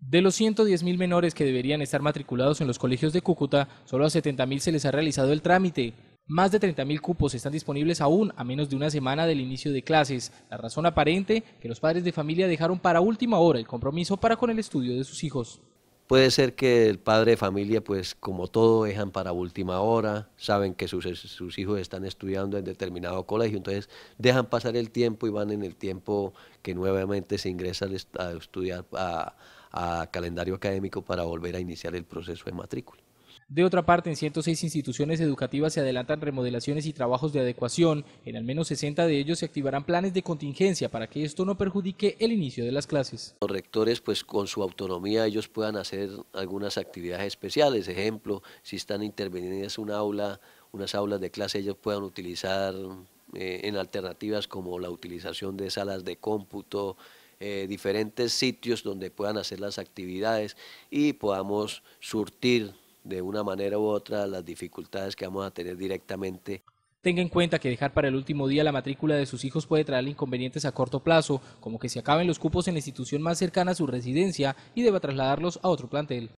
De los 110.000 menores que deberían estar matriculados en los colegios de Cúcuta, solo a 70.000 se les ha realizado el trámite. Más de 30.000 cupos están disponibles aún a menos de una semana del inicio de clases. La razón aparente que los padres de familia dejaron para última hora el compromiso para con el estudio de sus hijos. Puede ser que el padre de familia, pues como todo, dejan para última hora, saben que sus, sus, hijos están estudiando en determinado colegio, entonces dejan pasar el tiempo y van en el tiempo que nuevamente se ingresa a estudiar a calendario académico para volver a iniciar el proceso de matrícula. De otra parte, en 106 instituciones educativas se adelantan remodelaciones y trabajos de adecuación. En al menos 60 de ellos se activarán planes de contingencia para que esto no perjudique el inicio de las clases. Los rectores, pues con su autonomía, ellos puedan hacer algunas actividades especiales. Ejemplo, si están intervenidas una aula, unas aulas de clase, ellos puedan utilizar eh, en alternativas como la utilización de salas de cómputo, eh, diferentes sitios donde puedan hacer las actividades y podamos surtir de una manera u otra las dificultades que vamos a tener directamente. Tenga en cuenta que dejar para el último día la matrícula de sus hijos puede traerle inconvenientes a corto plazo, como que se acaben los cupos en la institución más cercana a su residencia y deba trasladarlos a otro plantel.